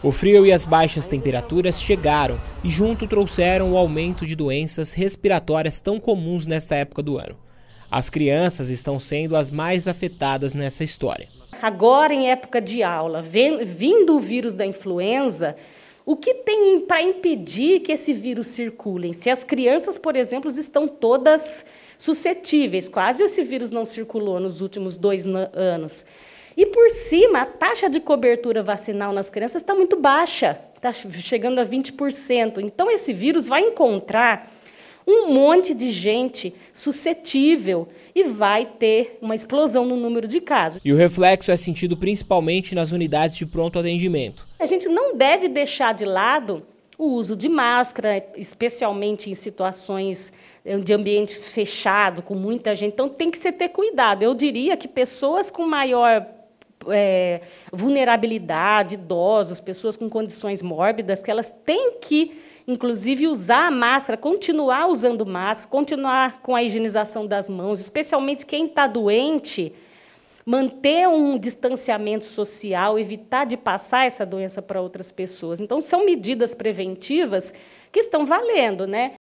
O frio e as baixas temperaturas chegaram e, junto, trouxeram o aumento de doenças respiratórias tão comuns nesta época do ano. As crianças estão sendo as mais afetadas nessa história. Agora, em época de aula, vindo o vírus da influenza, o que tem para impedir que esse vírus circule? Se as crianças, por exemplo, estão todas suscetíveis, quase esse vírus não circulou nos últimos dois anos. E por cima, a taxa de cobertura vacinal nas crianças está muito baixa, está chegando a 20%. Então, esse vírus vai encontrar um monte de gente suscetível e vai ter uma explosão no número de casos. E o reflexo é sentido principalmente nas unidades de pronto atendimento. A gente não deve deixar de lado o uso de máscara, especialmente em situações eh, de ambiente fechado, com muita gente. Então, tem que se ter cuidado. Eu diria que pessoas com maior é, vulnerabilidade, idosos, pessoas com condições mórbidas, que elas têm que, inclusive, usar a máscara, continuar usando máscara, continuar com a higienização das mãos, especialmente quem está doente, manter um distanciamento social, evitar de passar essa doença para outras pessoas. Então, são medidas preventivas que estão valendo, né?